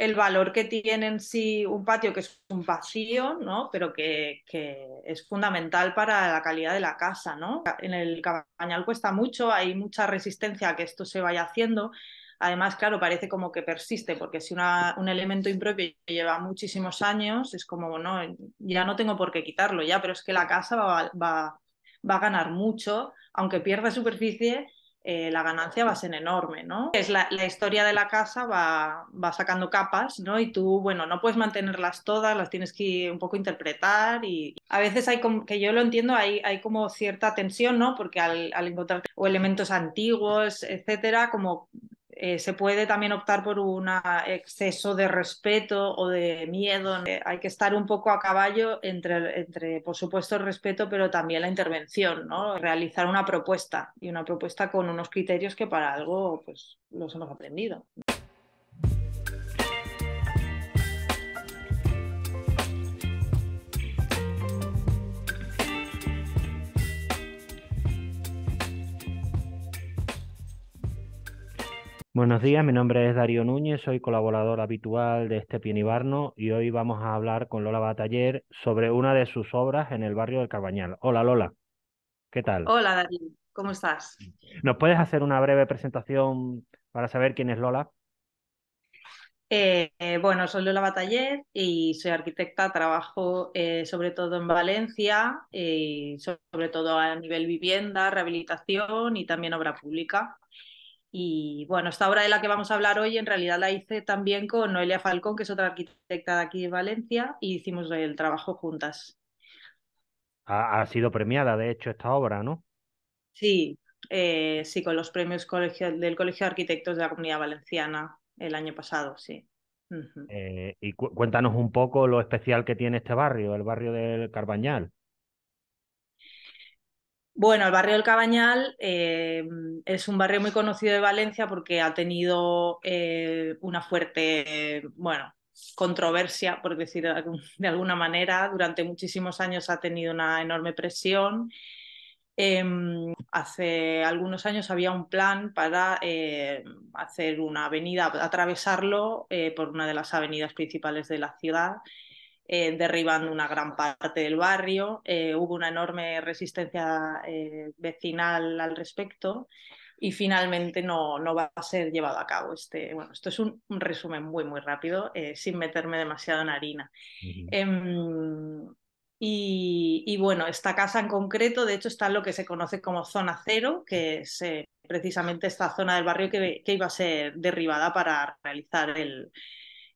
el valor que tiene en sí un patio, que es un vacío, ¿no? Pero que, es fundamental para la calidad de la casa, ¿no? En el cabañal cuesta mucho, hay mucha resistencia a que esto se vaya haciendo. Además, claro, parece como que persiste, porque si un elemento impropio lleva muchísimos años, es como, no, ya no tengo por qué quitarlo ya, pero es que la casa va, va, va a ganar mucho, aunque pierda superficie, eh, la ganancia va a ser enorme, ¿no? Es la, historia de la casa va, va, sacando capas, ¿no? Y tú, bueno, no puedes mantenerlas todas, las tienes que un poco interpretar y a veces hay como, que yo lo entiendo, hay, hay como cierta tensión, ¿no? Porque al, al encontrar o elementos antiguos, etcétera, como eh, se puede también optar por un exceso de respeto o de miedo. hay que estar un poco a caballo entre, entre, por supuesto, el respeto, pero también la intervención, ¿no? Realizar una propuesta y una propuesta con unos criterios que para algo pues, los hemos aprendido. Buenos días, mi nombre es Darío Núñez, soy colaborador habitual de este Pienibarno y hoy vamos a hablar con Lola Bataller sobre una de sus obras en el barrio del Cabañal. Hola Lola, ¿qué tal? Hola Darío, ¿cómo estás? ¿Nos puedes hacer una breve presentación para saber quién es Lola? Eh, eh, bueno, soy Lola Bataller y soy arquitecta, trabajo eh, sobre todo en Valencia, sobre todo a nivel vivienda, rehabilitación y también obra pública. Y bueno, esta obra de la que vamos a hablar hoy en realidad la hice también con Noelia Falcón, que es otra arquitecta de aquí de Valencia, y hicimos el trabajo juntas. Ha, sido premiada, de hecho, esta obra, ¿no? Sí, eh, sí, con los premios del Colegio de Arquitectos de la Comunidad Valenciana el año pasado, sí. Eh, y cuéntanos un poco lo especial que tiene este barrio, el barrio del Carbañal. Bueno, el barrio del Cabañal eh, es un barrio muy conocido de Valencia porque ha tenido eh, una fuerte, controversia, por decir de alguna manera. Durante muchísimos años ha tenido una enorme presión. Em, hace algunos años había un plan para eh, hacer una avenida, atravesarlo por una de las avenidas principales de la ciudad eh, derribando una gran parte del barrio. Eh, hubo una enorme resistencia eh, vecinal al respecto y finalmente no, no, va a ser llevado a cabo. Este, bueno, esto es un, resumen muy, muy rápido, sin meterme demasiado en harina. Em, y, bueno, esta casa en concreto, de hecho, está en lo que se conoce como zona cero, que es precisamente esta zona del barrio que, que, iba a ser derribada para realizar el,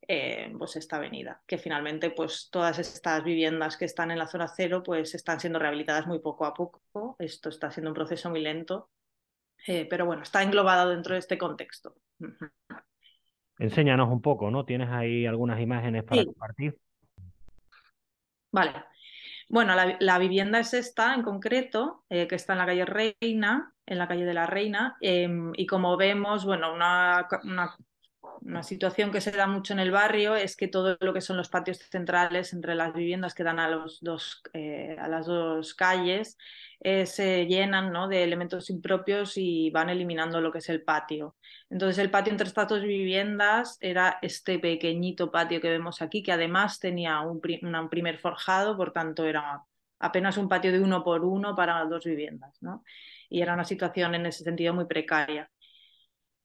eh, pues esta avenida, que finalmente pues todas estas viviendas que están en la zona cero pues están siendo rehabilitadas muy poco a poco, esto está siendo un proceso muy lento, eh, pero bueno, está englobado dentro de este contexto. Enséñanos un poco, ¿no? ¿Tienes ahí algunas imágenes para compartir? Vale. Bueno, la, vivienda es esta en concreto, eh, que está en la calle Reina, en la calle de la Reina, em, y como vemos, bueno, una una situación que se da mucho en el barrio es que todo lo que son los patios centrales entre las viviendas que dan a, los dos, eh, a las dos calles eh, se llenan ¿no? de elementos impropios y van eliminando lo que es el patio. Entonces el patio entre estas dos viviendas era este pequeñito patio que vemos aquí, que además tenía un, primer forjado, por tanto era apenas un patio de uno por uno para las dos viviendas. Y era una situación en ese sentido muy precaria.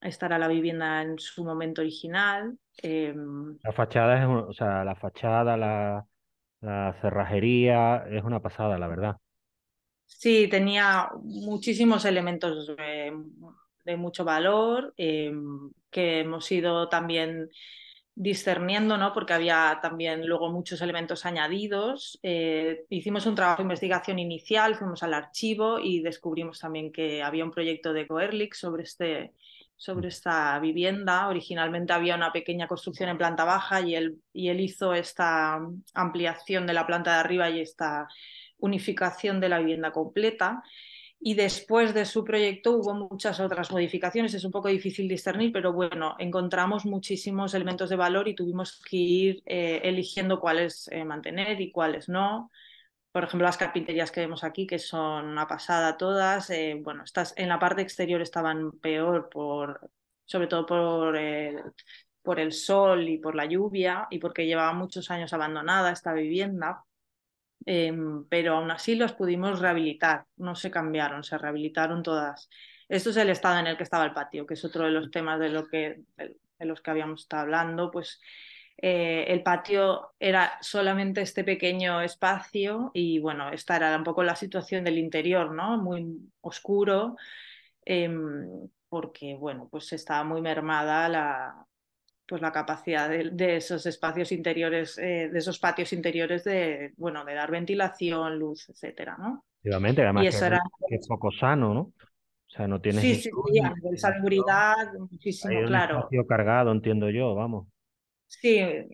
Estar a la vivienda en su momento original. Em, la fachada es, o sea, la fachada, la, cerrajería, es una pasada, la verdad. Sí, tenía muchísimos elementos de, mucho valor em, que hemos ido también discerniendo, ¿no? Porque había también luego muchos elementos añadidos. Eh, hicimos un trabajo de investigación inicial, fuimos al archivo y descubrimos también que había un proyecto de Coerlic sobre este, sobre mm. esta vivienda. Originalmente había una pequeña construcción en planta baja y él, hizo esta ampliación de la planta de arriba y esta unificación de la vivienda completa. Y después de su proyecto hubo muchas otras modificaciones, es un poco difícil discernir, pero bueno, encontramos muchísimos elementos de valor y tuvimos que ir eh, eligiendo cuáles eh, mantener y cuáles no por ejemplo, las carpinterías que vemos aquí, que son una pasada todas. Eh, bueno, estas, en la parte exterior estaban peor, por, sobre todo por el, eh, por el sol y por la lluvia y porque llevaba muchos años abandonada esta vivienda. Em, pero aún así las pudimos rehabilitar, no se cambiaron, se rehabilitaron todas. Esto es el estado en el que estaba el patio, que es otro de los temas de, lo que, de los que habíamos estado hablando, pues eh, el patio era solamente este pequeño espacio y bueno, esta era un poco la situación del interior, ¿no? Muy oscuro, em, porque bueno, pues estaba muy mermada la, pues la capacidad de, esos espacios interiores, eh, de esos patios interiores de, bueno, de dar ventilación, luz, etcétera, ¿no? y eso era... es poco sano, ¿no? O sea, no tienes... Sí, sí, sí, muchísimo, un claro. cargado, entiendo yo, vamos. Sí, eh,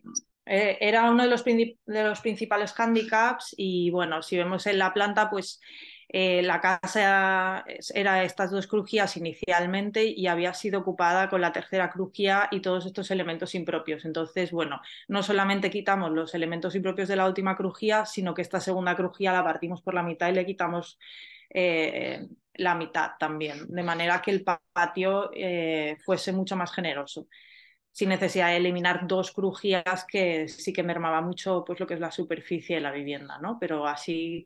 era uno de los, de los principales handicaps y bueno, si vemos en la planta, pues eh, la casa era estas dos crujías inicialmente y había sido ocupada con la tercera crujía y todos estos elementos impropios. Entonces, bueno, no solamente quitamos los elementos impropios de la última crujía, sino que esta segunda crujía la partimos por la mitad y le quitamos eh, la mitad también, de manera que el patio fuese mucho más generoso sin necesidad de eliminar dos crujías que sí que mermaba mucho pues, lo que es la superficie de la vivienda, ¿no? Pero así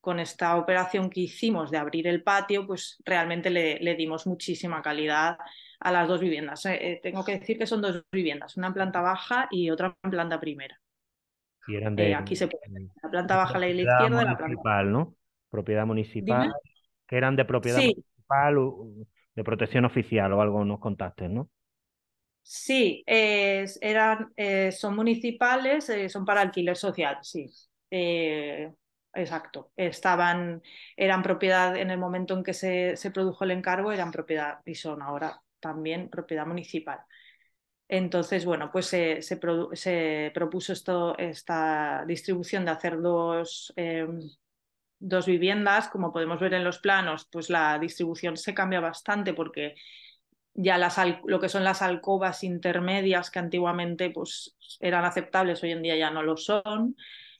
con esta operación que hicimos de abrir el patio, pues realmente le, dimos muchísima calidad a las dos viviendas. Eh, eh, tengo que decir que son dos viviendas, una en planta baja y otra en planta primera. Y eran de, eh, aquí se la planta baja la izquierda municipal, la planta ¿no? Propiedad municipal, que eran de propiedad municipal, de protección oficial o algo, unos contactos, ¿no? Sí, eran, eh, son municipales, eh, son para alquiler social, sí. Eh, exacto. Estaban, eran propiedad en el momento en que se, produjo el encargo, eran propiedad y son ahora también propiedad municipal. Entonces, bueno, pues se, propuso esta distribución de hacer dos, dos viviendas. Como podemos ver en los planos, pues la distribución se cambia bastante porque ya las, lo que son las alcobas intermedias que antiguamente pues, eran aceptables, hoy en día ya no lo son.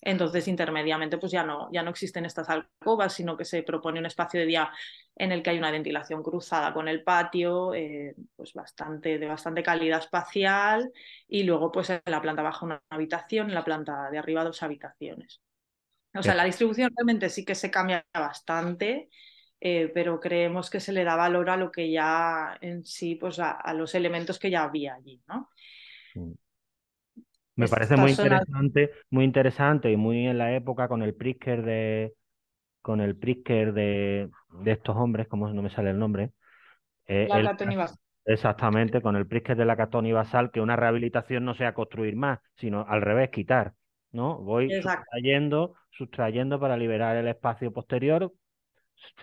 Entonces, intermediamente, pues ya no, ya no existen estas alcobas, sino que se propone un espacio de día en el que hay una ventilación cruzada con el patio, eh, pues bastante, de bastante calidad espacial, y luego pues en la planta baja una habitación, en la planta de arriba dos habitaciones. O sea, eh. la distribución realmente sí que se cambia bastante, eh, pero creemos que se le da valor a lo que ya en sí, pues a, los elementos que ya había allí, ¿no? Mm. Me parece muy interesante, muy interesante y muy en la época con el Pritzker de con el de, estos hombres, como no me sale el nombre. Eh, exactamente, con el Pritzker de la Catón Basal, que una rehabilitación no sea construir más, sino al revés, quitar. ¿no? Voy sustrayendo para liberar el espacio posterior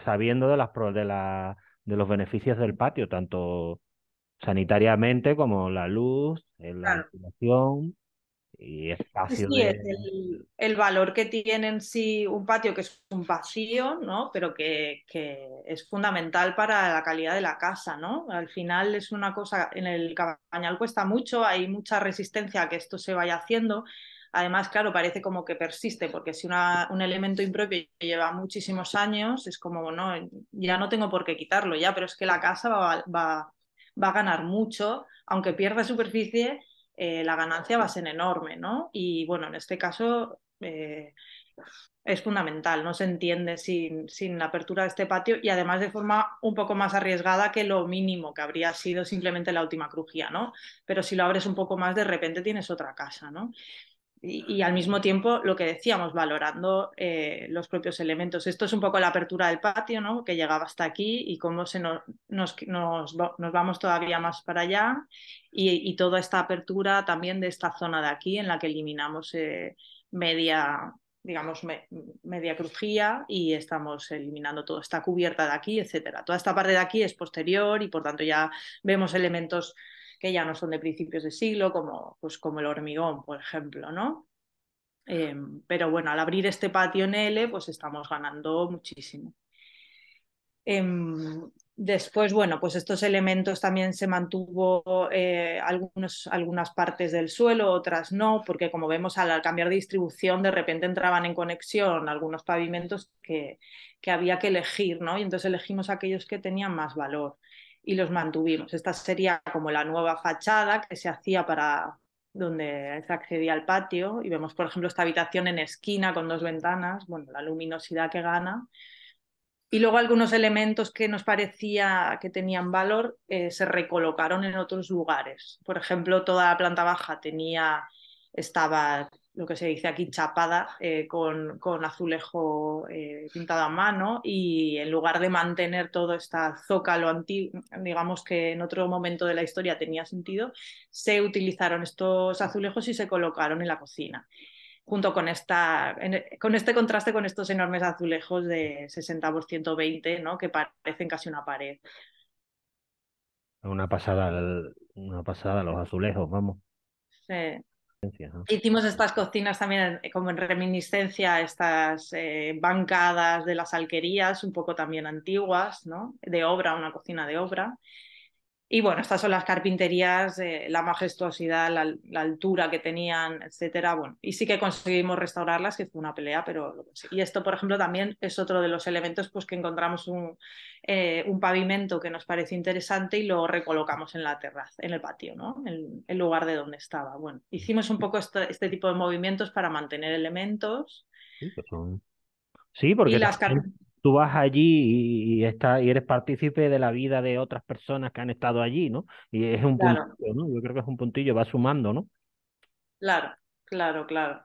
sabiendo de, las, de, la, de los beneficios del patio, tanto sanitariamente como la luz, eh, la ventilación y espacio. Sí, el, valor que tiene en sí un patio que es un vacío, ¿no? Pero que, que, es fundamental para la calidad de la casa, ¿no? Al final es una cosa, en el cabañal cuesta mucho, hay mucha resistencia a que esto se vaya haciendo Además, claro, parece como que persiste, porque si un elemento impropio lleva muchísimos años, es como, bueno, ya no tengo por qué quitarlo ya, pero es que la casa va, va, a ganar mucho, aunque pierda superficie, eh, la ganancia va a ser enorme, ¿no? Y bueno, en este caso eh, es fundamental, no se entiende sin, sin, la apertura de este patio y además de forma un poco más arriesgada que lo mínimo que habría sido simplemente la última crujía, ¿no? Pero si lo abres un poco más, de repente tienes otra casa, ¿no? Y, al mismo tiempo, lo que decíamos, valorando eh, los propios elementos. Esto es un poco la apertura del patio, ¿no? Que llegaba hasta aquí y cómo se nos, nos, nos, vamos todavía más para allá y, y, toda esta apertura también de esta zona de aquí en la que eliminamos eh, media, digamos, media crujía y estamos eliminando toda esta cubierta de aquí, etcétera. Toda esta parte de aquí es posterior y por tanto ya vemos elementos que ya no son de principios de siglo, como, pues, como el hormigón, por ejemplo, ¿no? Em, pero bueno, al abrir este patio en L, pues estamos ganando muchísimo. Em, después, bueno, pues estos elementos también se mantuvo eh, algunos, algunas partes del suelo, otras no, porque como vemos al, cambiar de distribución, de repente entraban en conexión algunos pavimentos que había que elegir, ¿no? Y entonces elegimos aquellos que tenían más valor y los mantuvimos. Esta sería como la nueva fachada que se hacía para donde se accedía al patio y vemos, por ejemplo, esta habitación en esquina con dos ventanas, bueno, la luminosidad que gana. Y luego algunos elementos que nos parecía que tenían valor eh, se recolocaron en otros lugares. Por ejemplo, toda la planta baja tenía, estaba lo que se dice aquí chapada eh, con, con, azulejo eh, pintado a mano y en lugar de mantener todo esta zócalo antiguo, digamos que en otro momento de la historia tenía sentido, se utilizaron estos azulejos y se colocaron en la cocina junto con, esta, con este contraste con estos enormes azulejos de 60 por 120, ¿no? que parecen casi una pared. Una pasada, una pasada los azulejos, vamos. Sí. Hicimos estas cocinas también eh, como en reminiscencia a estas eh, bancadas de las alquerías, un poco también antiguas, ¿no? De obra, una cocina de obra. Y bueno, estas son las carpinterías, eh, la majestuosidad, la, altura que tenían, etcétera. Bueno, y sí que conseguimos restaurarlas, que fue una pelea, pero Y esto, por ejemplo, también es otro de los elementos pues, que encontramos un, eh, un pavimento que nos parece interesante y lo recolocamos en la terraza, en el patio, ¿no? En el lugar de donde estaba. Bueno, hicimos un poco este, este tipo de movimientos para mantener elementos. Sí, pues porque tú vas allí y, y eres partícipe de la vida de otras personas que han estado allí, ¿no? Y es un puntillo, ¿no? Yo creo que es un puntillo, va sumando, ¿no? Claro, claro, claro.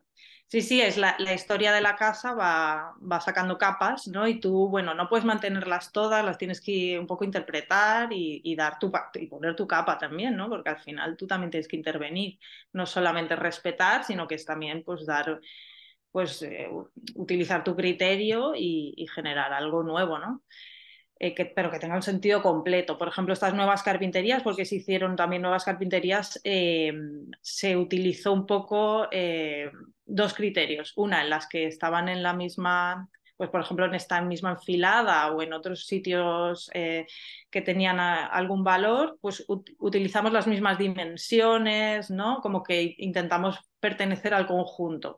Sí, sí, es la, historia de la casa, va, va, sacando capas, ¿no? Y tú, bueno, no puedes mantenerlas todas, las tienes que un poco interpretar y, dar tu y poner tu capa también, ¿no? Porque al final tú también tienes que intervenir, no solamente respetar, sino que es también pues dar pues eh, utilizar tu criterio y, generar algo nuevo, ¿no? Eh, pero que tenga un sentido completo. Por ejemplo, estas nuevas carpinterías, porque se hicieron también nuevas carpinterías, eh, se utilizó un poco dos criterios. Una, en las que estaban en la misma, pues por ejemplo, en esta misma enfilada o en otros sitios que tenían algún valor, pues utilizamos las mismas dimensiones, ¿no? Como que intentamos pertenecer al conjunto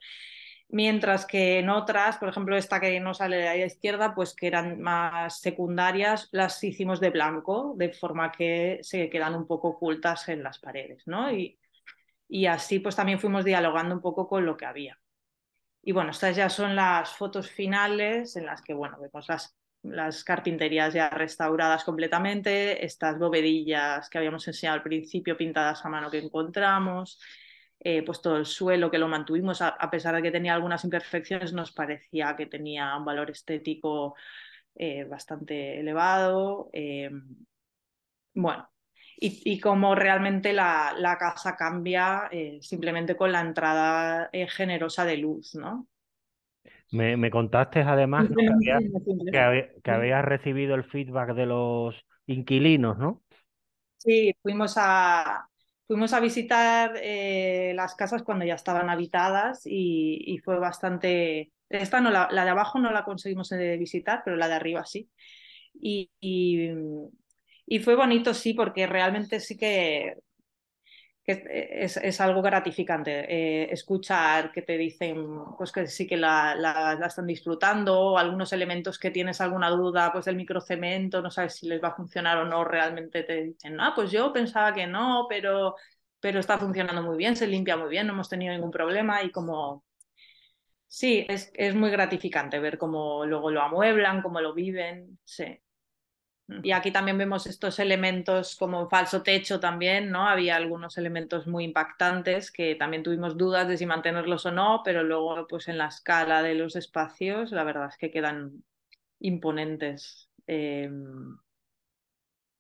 mientras que en otras, por ejemplo, esta que no sale de la izquierda, pues que eran más secundarias, las hicimos de blanco, de forma que se quedan un poco ocultas en las paredes, ¿no? Y, así pues también fuimos dialogando un poco con lo que había. Y bueno, estas ya son las fotos finales en las que, bueno, vemos las, las carpinterías ya restauradas completamente, estas bovedillas que habíamos enseñado al principio pintadas a mano que encontramos, eh, puesto el suelo que lo mantuvimos, a, pesar de que tenía algunas imperfecciones, nos parecía que tenía un valor estético eh, bastante elevado. Eh, bueno, y, y cómo realmente la, casa cambia simplemente con la entrada generosa de luz, ¿no? Me, me contaste además que había, que habías recibido el feedback de los inquilinos, ¿no? Sí, fuimos a, Fuimos a visitar eh, las casas cuando ya estaban habitadas y, fue bastante... Esta no, la, de abajo no la conseguimos eh, visitar, pero la de arriba sí. y y fue bonito, sí, porque realmente sí que que es, algo gratificante eh, escuchar que te dicen pues que sí que la, están disfrutando, algunos elementos que tienes alguna duda, pues del microcemento, no sabes si les va a funcionar o no, realmente te dicen, ah, pues yo pensaba que no, pero, pero está funcionando muy bien, se limpia muy bien, no hemos tenido ningún problema y como... Sí, es, es muy gratificante ver cómo luego lo amueblan, cómo lo viven, sí. Mm. Y aquí también vemos estos elementos como falso techo también, ¿no? Había algunos elementos muy impactantes que también tuvimos dudas de si mantenerlos o no, pero luego pues en la escala de los espacios la verdad es que quedan imponentes. Em,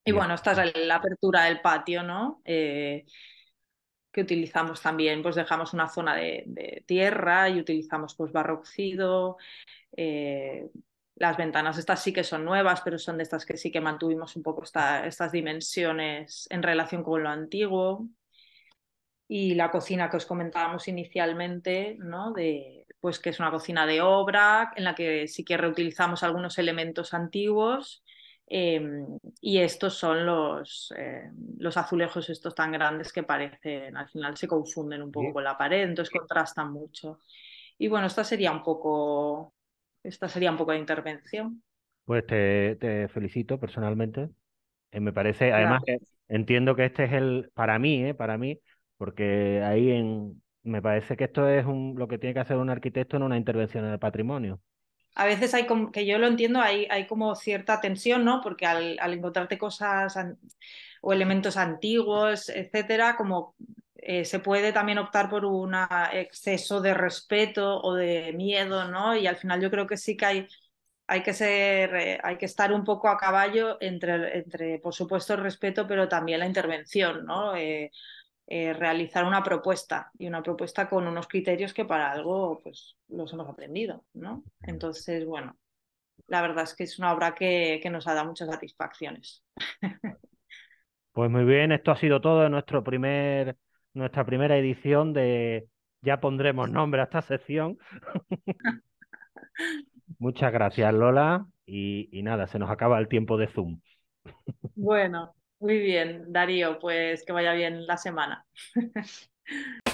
y bueno, esta es la apertura del patio, ¿no? Eh, que utilizamos también, pues dejamos una zona de, tierra y utilizamos pues barro eh, las ventanas, estas sí que son nuevas, pero son de estas que sí que mantuvimos un poco estas dimensiones en relación con lo antiguo. Y la cocina que os comentábamos inicialmente, ¿no? De, pues que es una cocina de obra, en la que sí que reutilizamos algunos elementos antiguos. Em, y estos son los, eh, los azulejos estos tan grandes que parecen, al final se confunden un poco con la pared, entonces contrastan mucho. Y bueno, esta sería un poco esta sería un poco de intervención. Pues te, felicito personalmente. Eh, me parece, además, entiendo que este es el, para mí, eh, para mí, porque ahí en, me parece que esto es lo que tiene que hacer un arquitecto en una intervención en el patrimonio. A veces hay, como, que yo lo entiendo, hay, hay como cierta tensión, ¿no? Porque al, encontrarte cosas o elementos antiguos, etcétera, como eh, se puede también optar por un exceso de respeto o de miedo, ¿no? Y al final yo creo que sí que hay, hay que ser, eh, hay que estar un poco a caballo entre, entre, por supuesto, el respeto, pero también la intervención, ¿no? Eh, realizar una propuesta y una propuesta con unos criterios que para algo pues los hemos aprendido, ¿no? Entonces, bueno, la verdad es que es una obra que, nos ha dado muchas satisfacciones. Pues muy bien, esto ha sido todo de nuestro primer nuestra primera edición de Ya pondremos nombre a esta sección. Muchas gracias, Lola. Y, nada, se nos acaba el tiempo de Zoom. bueno, muy bien, Darío, pues que vaya bien la semana.